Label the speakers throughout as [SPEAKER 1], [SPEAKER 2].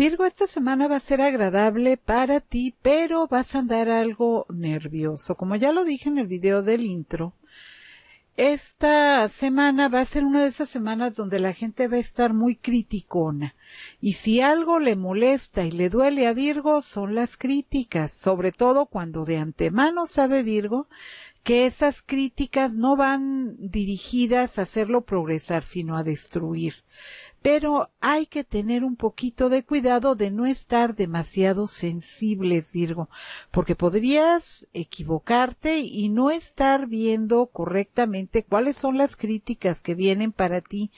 [SPEAKER 1] Virgo, esta semana va a ser agradable para ti, pero vas a andar algo nervioso. Como ya lo dije en el video del intro, esta semana va a ser una de esas semanas donde la gente va a estar muy criticona. Y si algo le molesta y le duele a Virgo son las críticas, sobre todo cuando de antemano sabe Virgo que esas críticas no van dirigidas a hacerlo progresar, sino a destruir pero hay que tener un poquito de cuidado de no estar demasiado sensibles, Virgo, porque podrías equivocarte y no estar viendo correctamente cuáles son las críticas que vienen para ti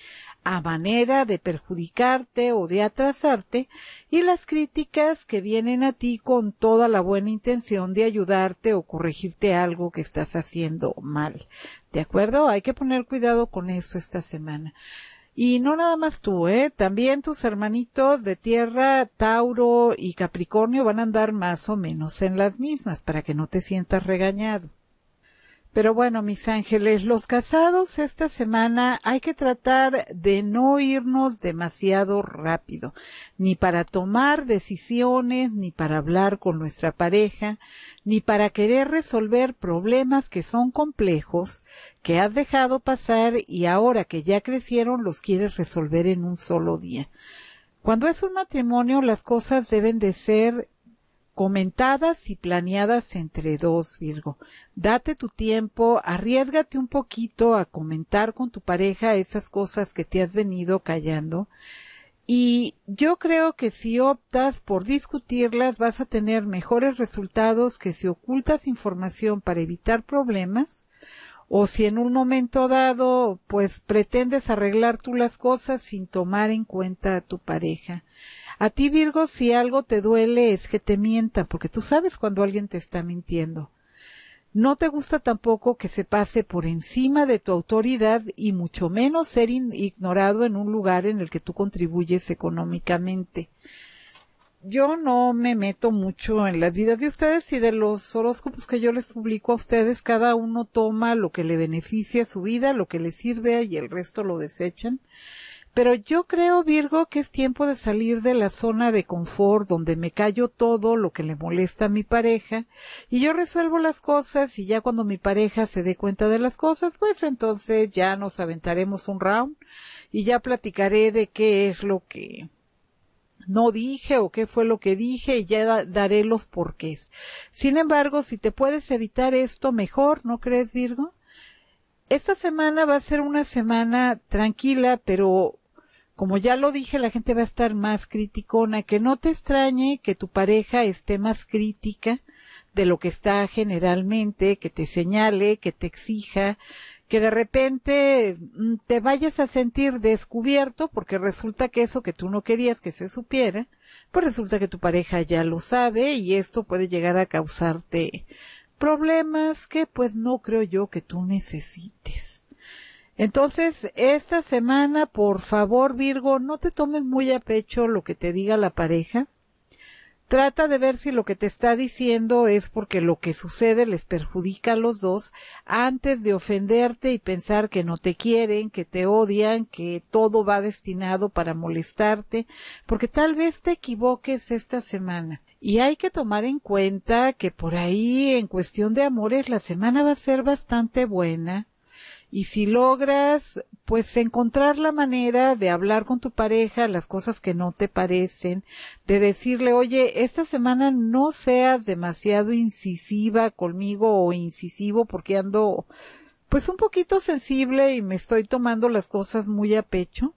[SPEAKER 1] a manera de perjudicarte o de atrasarte y las críticas que vienen a ti con toda la buena intención de ayudarte o corregirte algo que estás haciendo mal. ¿De acuerdo? Hay que poner cuidado con eso esta semana. Y no nada más tú, ¿eh? También tus hermanitos de tierra, Tauro y Capricornio van a andar más o menos en las mismas para que no te sientas regañado. Pero bueno, mis ángeles, los casados esta semana hay que tratar de no irnos demasiado rápido, ni para tomar decisiones, ni para hablar con nuestra pareja, ni para querer resolver problemas que son complejos, que has dejado pasar y ahora que ya crecieron los quieres resolver en un solo día. Cuando es un matrimonio las cosas deben de ser comentadas y planeadas entre dos, Virgo. Date tu tiempo, arriesgate un poquito a comentar con tu pareja esas cosas que te has venido callando. Y yo creo que si optas por discutirlas vas a tener mejores resultados que si ocultas información para evitar problemas o si en un momento dado pues pretendes arreglar tú las cosas sin tomar en cuenta a tu pareja. A ti Virgo, si algo te duele es que te mientan, porque tú sabes cuando alguien te está mintiendo. No te gusta tampoco que se pase por encima de tu autoridad y mucho menos ser ignorado en un lugar en el que tú contribuyes económicamente. Yo no me meto mucho en las vidas de ustedes y de los horóscopos que yo les publico a ustedes, cada uno toma lo que le beneficia a su vida, lo que le sirve y el resto lo desechan. Pero yo creo, Virgo, que es tiempo de salir de la zona de confort donde me callo todo lo que le molesta a mi pareja y yo resuelvo las cosas y ya cuando mi pareja se dé cuenta de las cosas, pues entonces ya nos aventaremos un round y ya platicaré de qué es lo que no dije o qué fue lo que dije y ya daré los porqués. Sin embargo, si te puedes evitar esto mejor, ¿no crees, Virgo? Esta semana va a ser una semana tranquila, pero como ya lo dije, la gente va a estar más criticona, que no te extrañe que tu pareja esté más crítica de lo que está generalmente, que te señale, que te exija, que de repente mm, te vayas a sentir descubierto porque resulta que eso que tú no querías que se supiera, pues resulta que tu pareja ya lo sabe y esto puede llegar a causarte problemas que pues no creo yo que tú necesites. Entonces, esta semana, por favor, Virgo, no te tomes muy a pecho lo que te diga la pareja. Trata de ver si lo que te está diciendo es porque lo que sucede les perjudica a los dos antes de ofenderte y pensar que no te quieren, que te odian, que todo va destinado para molestarte, porque tal vez te equivoques esta semana. Y hay que tomar en cuenta que por ahí en cuestión de amores la semana va a ser bastante buena y si logras pues encontrar la manera de hablar con tu pareja las cosas que no te parecen, de decirle, oye, esta semana no seas demasiado incisiva conmigo o incisivo porque ando pues un poquito sensible y me estoy tomando las cosas muy a pecho.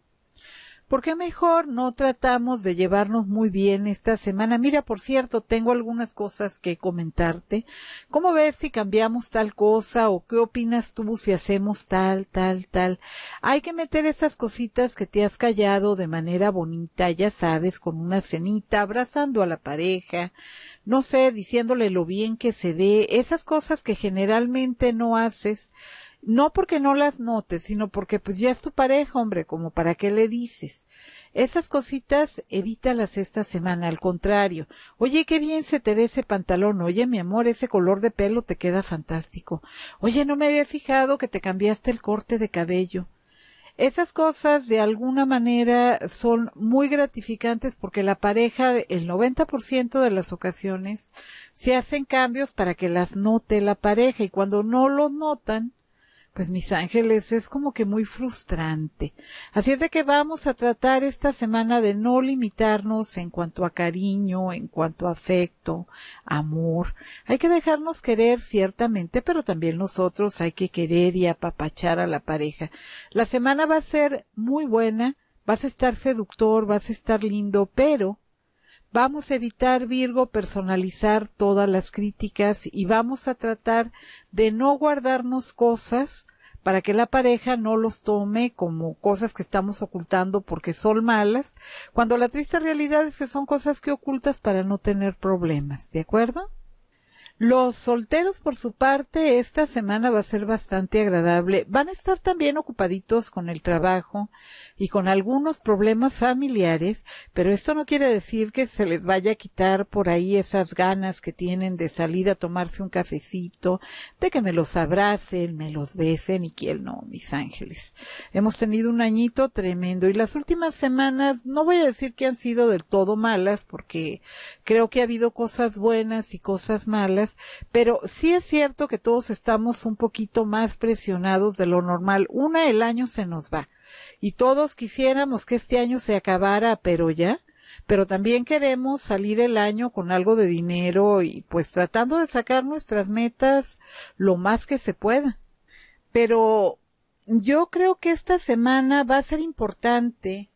[SPEAKER 1] ¿por qué mejor no tratamos de llevarnos muy bien esta semana? Mira, por cierto, tengo algunas cosas que comentarte. ¿Cómo ves si cambiamos tal cosa o qué opinas tú si hacemos tal, tal, tal? Hay que meter esas cositas que te has callado de manera bonita, ya sabes, con una cenita, abrazando a la pareja, no sé, diciéndole lo bien que se ve, esas cosas que generalmente no haces no porque no las notes, sino porque pues ya es tu pareja, hombre, como para qué le dices. Esas cositas evítalas esta semana, al contrario. Oye, qué bien se te ve ese pantalón. Oye, mi amor, ese color de pelo te queda fantástico. Oye, no me había fijado que te cambiaste el corte de cabello. Esas cosas de alguna manera son muy gratificantes porque la pareja, el 90% de las ocasiones, se hacen cambios para que las note la pareja y cuando no lo notan, pues mis ángeles, es como que muy frustrante. Así es de que vamos a tratar esta semana de no limitarnos en cuanto a cariño, en cuanto a afecto, amor. Hay que dejarnos querer ciertamente, pero también nosotros hay que querer y apapachar a la pareja. La semana va a ser muy buena, vas a estar seductor, vas a estar lindo, pero Vamos a evitar, Virgo, personalizar todas las críticas y vamos a tratar de no guardarnos cosas para que la pareja no los tome como cosas que estamos ocultando porque son malas, cuando la triste realidad es que son cosas que ocultas para no tener problemas, ¿de acuerdo? Los solteros, por su parte, esta semana va a ser bastante agradable. Van a estar también ocupaditos con el trabajo y con algunos problemas familiares, pero esto no quiere decir que se les vaya a quitar por ahí esas ganas que tienen de salir a tomarse un cafecito, de que me los abracen, me los besen y quién no, mis ángeles. Hemos tenido un añito tremendo y las últimas semanas no voy a decir que han sido del todo malas porque creo que ha habido cosas buenas y cosas malas pero sí es cierto que todos estamos un poquito más presionados de lo normal. Una, el año se nos va y todos quisiéramos que este año se acabara, pero ya pero también queremos salir el año con algo de dinero y pues tratando de sacar nuestras metas lo más que se pueda. Pero yo creo que esta semana va a ser importante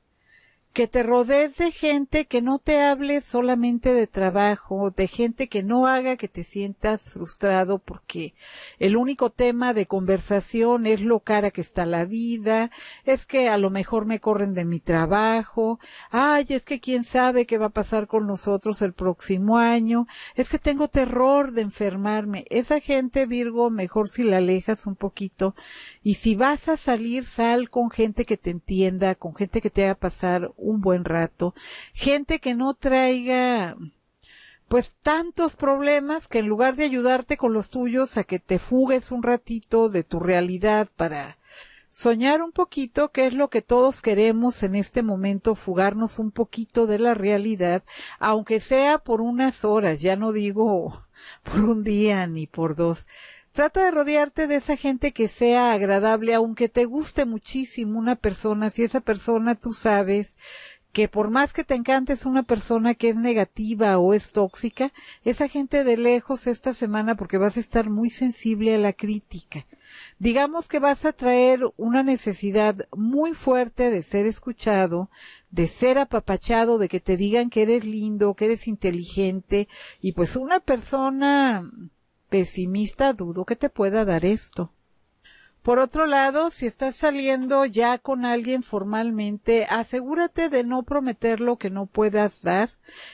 [SPEAKER 1] que te rodees de gente que no te hable solamente de trabajo, de gente que no haga que te sientas frustrado porque el único tema de conversación es lo cara que está la vida, es que a lo mejor me corren de mi trabajo, ay, es que quién sabe qué va a pasar con nosotros el próximo año, es que tengo terror de enfermarme. Esa gente, Virgo, mejor si la alejas un poquito y si vas a salir, sal con gente que te entienda, con gente que te haga pasar un buen rato, gente que no traiga pues tantos problemas que en lugar de ayudarte con los tuyos a que te fugues un ratito de tu realidad para soñar un poquito, que es lo que todos queremos en este momento, fugarnos un poquito de la realidad, aunque sea por unas horas, ya no digo por un día ni por dos, Trata de rodearte de esa gente que sea agradable, aunque te guste muchísimo una persona, si esa persona tú sabes que por más que te encantes una persona que es negativa o es tóxica, esa gente de lejos esta semana porque vas a estar muy sensible a la crítica. Digamos que vas a traer una necesidad muy fuerte de ser escuchado, de ser apapachado, de que te digan que eres lindo, que eres inteligente y pues una persona pesimista dudo que te pueda dar esto. Por otro lado, si estás saliendo ya con alguien formalmente, asegúrate de no prometer lo que no puedas dar.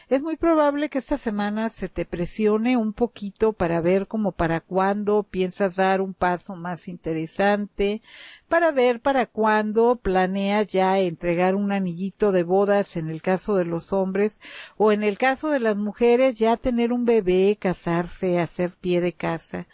[SPEAKER 1] Es muy probable que esta semana se te presione un poquito para ver como para cuándo piensas dar un paso más interesante, para ver para cuándo planeas ya entregar un anillito de bodas en el caso de los hombres o en el caso de las mujeres ya tener un bebé, casarse, hacer pie de casa.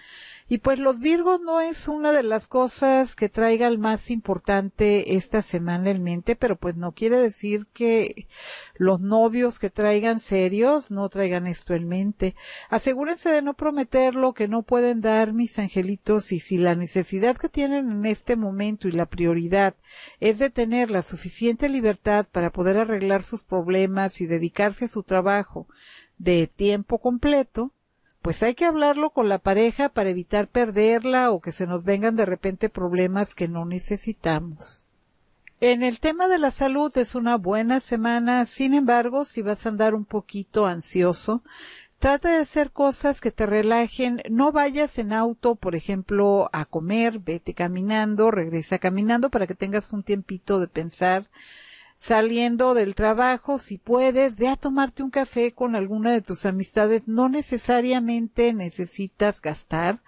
[SPEAKER 1] Y pues los Virgos no es una de las cosas que traiga el más importante esta semana en mente, pero pues no quiere decir que los novios que traigan serios no traigan esto en mente. Asegúrense de no prometer lo que no pueden dar mis angelitos y si la necesidad que tienen en este momento y la prioridad es de tener la suficiente libertad para poder arreglar sus problemas y dedicarse a su trabajo de tiempo completo, pues hay que hablarlo con la pareja para evitar perderla o que se nos vengan de repente problemas que no necesitamos. En el tema de la salud es una buena semana, sin embargo, si vas a andar un poquito ansioso, trata de hacer cosas que te relajen, no vayas en auto, por ejemplo, a comer, vete caminando, regresa caminando para que tengas un tiempito de pensar saliendo del trabajo, si puedes, ve a tomarte un café con alguna de tus amistades. No necesariamente necesitas gastar.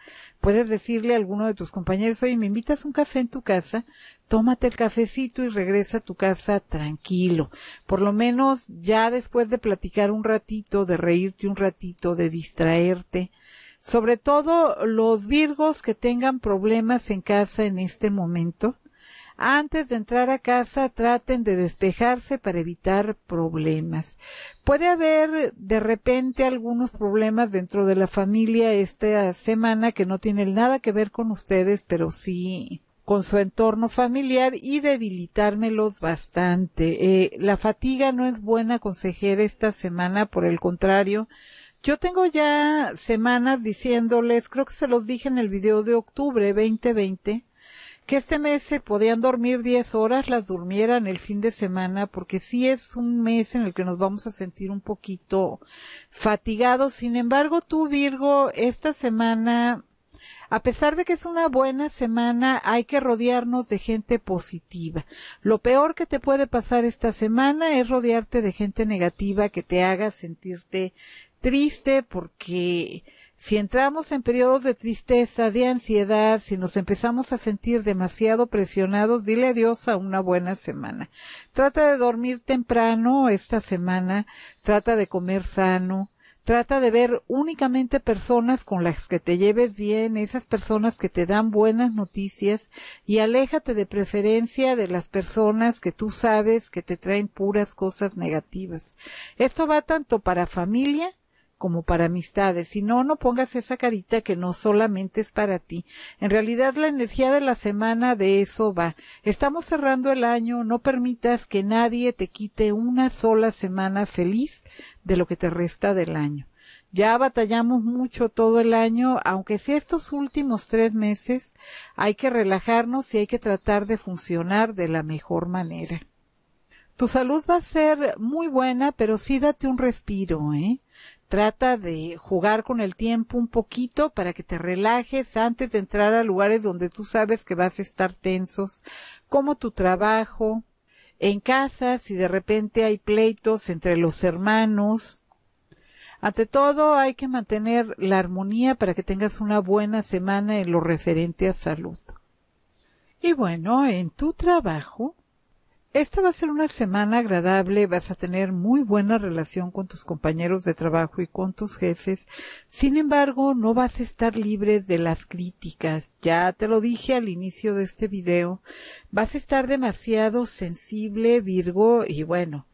[SPEAKER 1] Puedes decirle a alguno de tus compañeros, oye, me invitas un café en tu casa, tómate el cafecito y regresa a tu casa tranquilo. Por lo menos ya después de platicar un ratito, de reírte un ratito, de distraerte. Sobre todo los virgos que tengan problemas en casa en este momento antes de entrar a casa traten de despejarse para evitar problemas. Puede haber de repente algunos problemas dentro de la familia esta semana que no tienen nada que ver con ustedes, pero sí con su entorno familiar y debilitármelos bastante. Eh, la fatiga no es buena consejera esta semana, por el contrario. Yo tengo ya semanas diciéndoles, creo que se los dije en el video de octubre 2020, que este mes se podían dormir 10 horas, las durmieran el fin de semana, porque sí es un mes en el que nos vamos a sentir un poquito fatigados. Sin embargo, tú, Virgo, esta semana, a pesar de que es una buena semana, hay que rodearnos de gente positiva. Lo peor que te puede pasar esta semana es rodearte de gente negativa que te haga sentirte triste porque si entramos en periodos de tristeza, de ansiedad, si nos empezamos a sentir demasiado presionados, dile adiós a una buena semana. Trata de dormir temprano esta semana, trata de comer sano, Trata de ver únicamente personas con las que te lleves bien, esas personas que te dan buenas noticias y aléjate de preferencia de las personas que tú sabes que te traen puras cosas negativas. Esto va tanto para familia como para amistades. Si no, no pongas esa carita que no solamente es para ti. En realidad la energía de la semana de eso va. Estamos cerrando el año, no permitas que nadie te quite una sola semana feliz de lo que te resta del año. Ya batallamos mucho todo el año, aunque si estos últimos tres meses, hay que relajarnos y hay que tratar de funcionar de la mejor manera. Tu salud va a ser muy buena, pero sí date un respiro, ¿eh? Trata de jugar con el tiempo un poquito para que te relajes antes de entrar a lugares donde tú sabes que vas a estar tensos, como tu trabajo, en casa, si de repente hay pleitos entre los hermanos. Ante todo, hay que mantener la armonía para que tengas una buena semana en lo referente a salud. Y bueno, en tu trabajo, esta va a ser una semana agradable, vas a tener muy buena relación con tus compañeros de trabajo y con tus jefes. Sin embargo, no vas a estar libre de las críticas. Ya te lo dije al inicio de este video. Vas a estar demasiado sensible, Virgo, y bueno,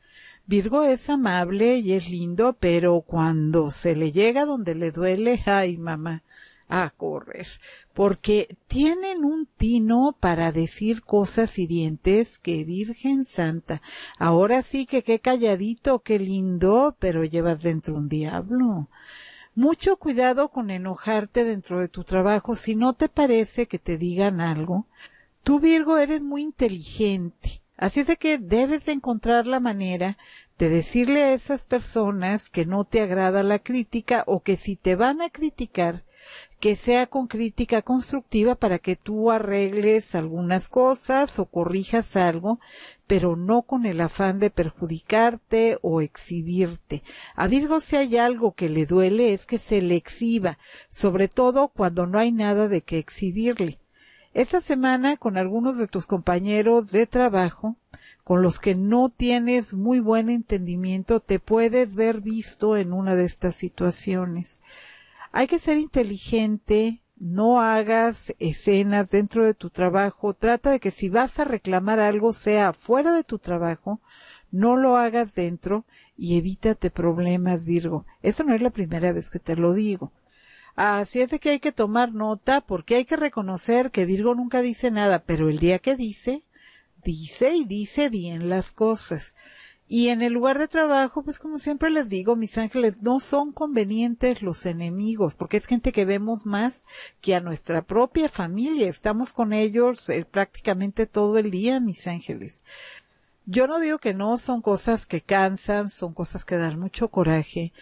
[SPEAKER 1] Virgo es amable y es lindo, pero cuando se le llega donde le duele, ay mamá, a correr, porque tienen un tino para decir cosas hirientes que Virgen Santa. Ahora sí que qué calladito, qué lindo, pero llevas dentro un diablo. Mucho cuidado con enojarte dentro de tu trabajo si no te parece que te digan algo. Tú Virgo eres muy inteligente. Así es de que debes de encontrar la manera de decirle a esas personas que no te agrada la crítica o que si te van a criticar, que sea con crítica constructiva para que tú arregles algunas cosas o corrijas algo, pero no con el afán de perjudicarte o exhibirte. A Virgo si hay algo que le duele es que se le exhiba, sobre todo cuando no hay nada de que exhibirle. Esta semana con algunos de tus compañeros de trabajo, con los que no tienes muy buen entendimiento, te puedes ver visto en una de estas situaciones. Hay que ser inteligente, no hagas escenas dentro de tu trabajo, trata de que si vas a reclamar algo sea fuera de tu trabajo, no lo hagas dentro y evítate problemas, Virgo. Eso no es la primera vez que te lo digo. Así es de que hay que tomar nota porque hay que reconocer que Virgo nunca dice nada, pero el día que dice, dice y dice bien las cosas. Y en el lugar de trabajo, pues como siempre les digo, mis ángeles, no son convenientes los enemigos, porque es gente que vemos más que a nuestra propia familia. Estamos con ellos eh, prácticamente todo el día, mis ángeles. Yo no digo que no, son cosas que cansan, son cosas que dan mucho coraje.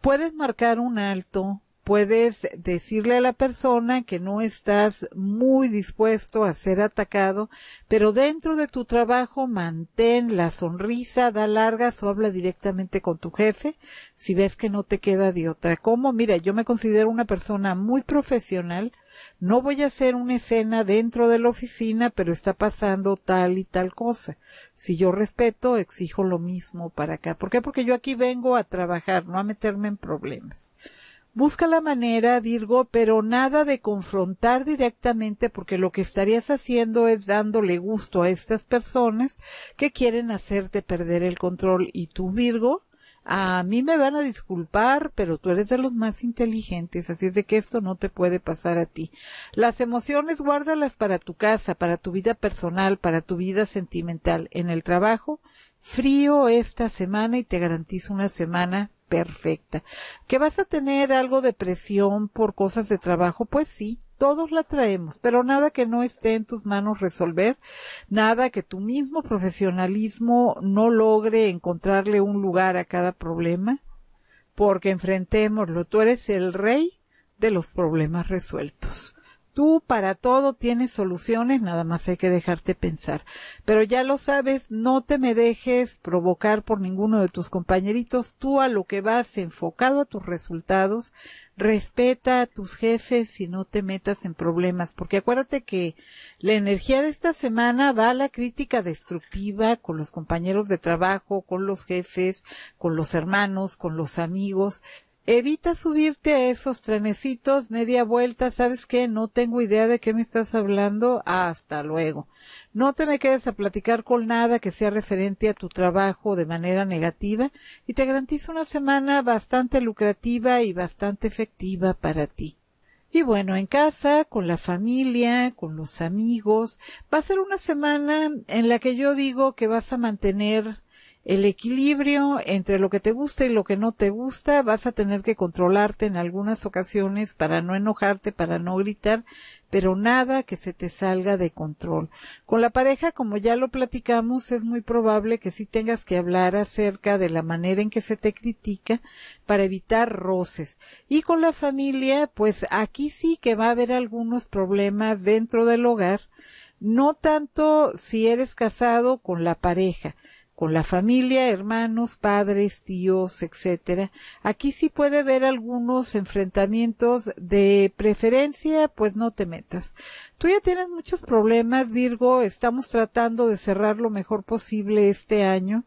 [SPEAKER 1] Puedes marcar un alto, puedes decirle a la persona que no estás muy dispuesto a ser atacado, pero dentro de tu trabajo mantén la sonrisa, da largas o habla directamente con tu jefe si ves que no te queda de otra. ¿Cómo? mira, yo me considero una persona muy profesional, no voy a hacer una escena dentro de la oficina, pero está pasando tal y tal cosa. Si yo respeto, exijo lo mismo para acá. ¿Por qué? Porque yo aquí vengo a trabajar, no a meterme en problemas. Busca la manera, Virgo, pero nada de confrontar directamente porque lo que estarías haciendo es dándole gusto a estas personas que quieren hacerte perder el control y tú, Virgo, a mí me van a disculpar, pero tú eres de los más inteligentes, así es de que esto no te puede pasar a ti. Las emociones guárdalas para tu casa, para tu vida personal, para tu vida sentimental, en el trabajo. Frío esta semana y te garantizo una semana perfecta. ¿Que vas a tener algo de presión por cosas de trabajo? Pues sí, todos la traemos, pero nada que no esté en tus manos resolver, nada que tu mismo profesionalismo no logre encontrarle un lugar a cada problema, porque enfrentémoslo, tú eres el rey de los problemas resueltos. Tú para todo tienes soluciones, nada más hay que dejarte pensar. Pero ya lo sabes, no te me dejes provocar por ninguno de tus compañeritos. Tú a lo que vas enfocado a tus resultados, respeta a tus jefes y no te metas en problemas. Porque acuérdate que la energía de esta semana va a la crítica destructiva con los compañeros de trabajo, con los jefes, con los hermanos, con los amigos evita subirte a esos trenecitos, media vuelta, ¿sabes qué? No tengo idea de qué me estás hablando, hasta luego. No te me quedes a platicar con nada que sea referente a tu trabajo de manera negativa y te garantizo una semana bastante lucrativa y bastante efectiva para ti. Y bueno, en casa, con la familia, con los amigos, va a ser una semana en la que yo digo que vas a mantener el equilibrio entre lo que te gusta y lo que no te gusta, vas a tener que controlarte en algunas ocasiones para no enojarte, para no gritar, pero nada que se te salga de control. Con la pareja, como ya lo platicamos, es muy probable que sí tengas que hablar acerca de la manera en que se te critica para evitar roces. Y con la familia, pues aquí sí que va a haber algunos problemas dentro del hogar, no tanto si eres casado con la pareja, con la familia, hermanos, padres, tíos, etcétera. Aquí sí puede haber algunos enfrentamientos de preferencia, pues no te metas. Tú ya tienes muchos problemas, Virgo, estamos tratando de cerrar lo mejor posible este año.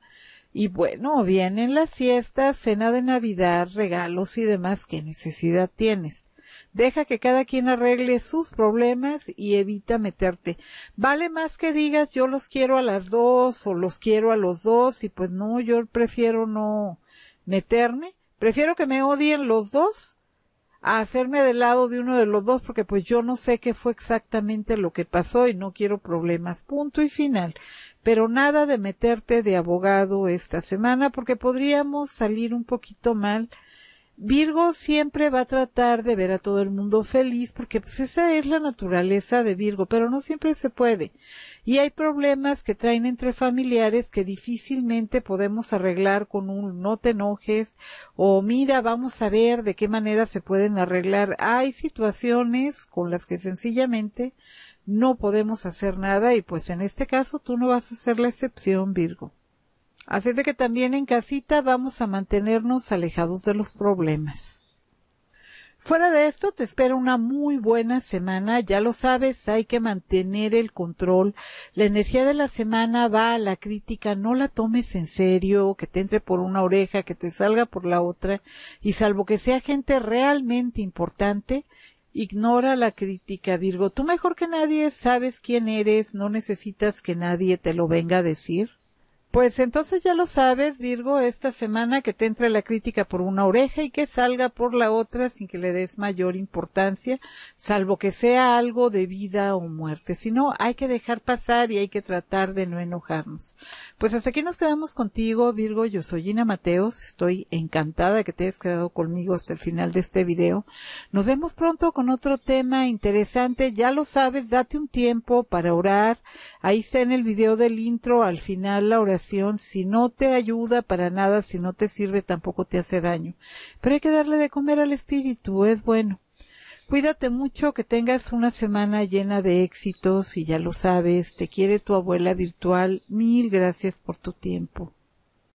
[SPEAKER 1] Y bueno, vienen las fiestas, cena de Navidad, regalos y demás, ¿qué necesidad tienes? Deja que cada quien arregle sus problemas y evita meterte. Vale más que digas yo los quiero a las dos o los quiero a los dos y pues no, yo prefiero no meterme. Prefiero que me odien los dos a hacerme del lado de uno de los dos porque pues yo no sé qué fue exactamente lo que pasó y no quiero problemas. Punto y final. Pero nada de meterte de abogado esta semana porque podríamos salir un poquito mal Virgo siempre va a tratar de ver a todo el mundo feliz porque pues esa es la naturaleza de Virgo, pero no siempre se puede. Y hay problemas que traen entre familiares que difícilmente podemos arreglar con un no te enojes o mira, vamos a ver de qué manera se pueden arreglar. Hay situaciones con las que sencillamente no podemos hacer nada y pues en este caso tú no vas a ser la excepción, Virgo. Así de que también en casita vamos a mantenernos alejados de los problemas. Fuera de esto, te espero una muy buena semana. Ya lo sabes, hay que mantener el control. La energía de la semana va a la crítica, no la tomes en serio, que te entre por una oreja, que te salga por la otra. Y salvo que sea gente realmente importante, ignora la crítica, Virgo. Tú mejor que nadie sabes quién eres, no necesitas que nadie te lo venga a decir. Pues entonces ya lo sabes, Virgo, esta semana que te entre la crítica por una oreja y que salga por la otra sin que le des mayor importancia, salvo que sea algo de vida o muerte. Si no, hay que dejar pasar y hay que tratar de no enojarnos. Pues hasta aquí nos quedamos contigo, Virgo. Yo soy Gina Mateos. Estoy encantada que te hayas quedado conmigo hasta el final de este video. Nos vemos pronto con otro tema interesante. Ya lo sabes, date un tiempo para orar. Ahí está en el video del intro, al final la oración si no te ayuda para nada, si no te sirve, tampoco te hace daño. Pero hay que darle de comer al espíritu, es bueno. Cuídate mucho, que tengas una semana llena de éxitos y ya lo sabes, te quiere tu abuela virtual. Mil gracias por tu tiempo.